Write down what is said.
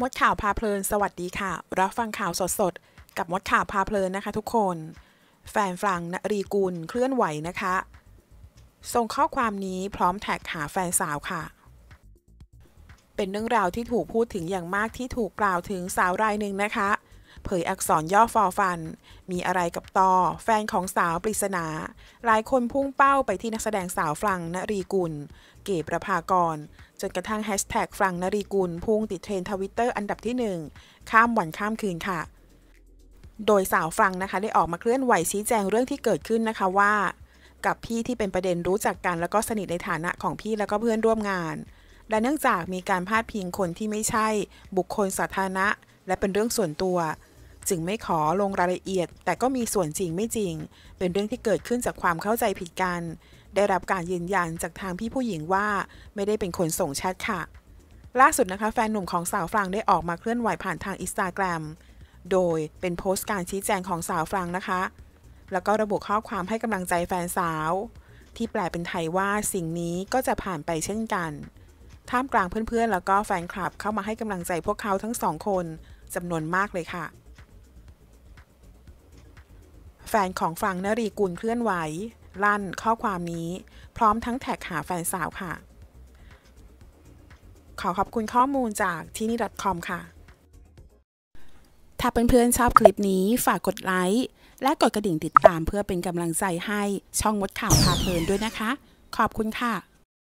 มดข่าวพาเพลินสวัสดีค่ะรับฟังข่าวสดสดกับมดข่าวพาเพลินนะคะ ทุกคน แฟนฟังนรีกุลเคลื่อนไหวนะคะส่งข้อความนี้พร้อมแท็กหาแฟนสาวค่ะ เป็นเรื่องราวที่ถูกพูดถึงอย่างมากที่ถูกกล่าวถึงสาวรายหนึ่งนะคะเผยอักษรย่อฟอฟัน มีอะไรกับตอ แฟนของสาวปริศนา หลายคนพุ่งเป้าไปที่นักแสดงสาวฟังนรีกุล เก๋ประภากร จนกระทั่งแฮชแท็กฟังนรีกุล พุ่งติดเทรนทวิตเตอร์อันดับที่ 1 ข้ามวันข้ามคืนค่ะ โดยสาวฟังนะคะได้ออกมาเคลื่อนไหวชี้แจงเรื่องที่เกิดขึ้นนะคะว่า กับพี่ที่เป็นประเด็นรู้จักกันแล้วก็สนิทในฐานะของพี่แล้วก็เพื่อนร่วมงาน และเนื่องจากมีการพาดพิงคนที่ไม่ใช่บุคคลสาธารณะและเป็นเรื่องส่วนตัวจึงไม่ขอลงรายละเอียด แต่ก็มีส่วนจริงไม่จริง เป็นเรื่องที่เกิดขึ้นจากความเข้าใจผิดกัน ได้รับการยืนยันจากทางพี่ผู้หญิงว่าไม่ได้เป็นคนส่งแชทค่ะ ล่าสุดนะคะแฟนหนุ่มของสาวฟรังได้ออกมาเคลื่อนไหวผ่านทางอินสตาแกรมโดยเป็นโพสต์การชี้แจงของสาวฟรังนะคะ แล้วก็ระบุข้อความให้กำลังใจแฟนสาว ที่แปลเป็นไทยว่าสิ่งนี้ก็จะผ่านไปเช่นกัน ท่ามกลางเพื่อนๆ แล้วก็แฟนคลับเข้ามาให้กำลังใจพวกเขาทั้งสองคนจำนวนมากเลยค่ะแฟนของฟรังนรีกุลเคลื่อนไหว ลั่นข้อความนี้ พร้อมทั้งแท็กหาแฟนสาวค่ะขอขอบคุณข้อมูลจากที่นี่ .com ค่ะ ถ้าเเพื่อนๆชอบคลิปนี้ฝากกดไลค์ และกดกระดิ่งติดตามเพื่อเป็นกำลังใจให้ช่องมดข่าวพาเพลินด้วยนะคะ ขอบคุณค่ะ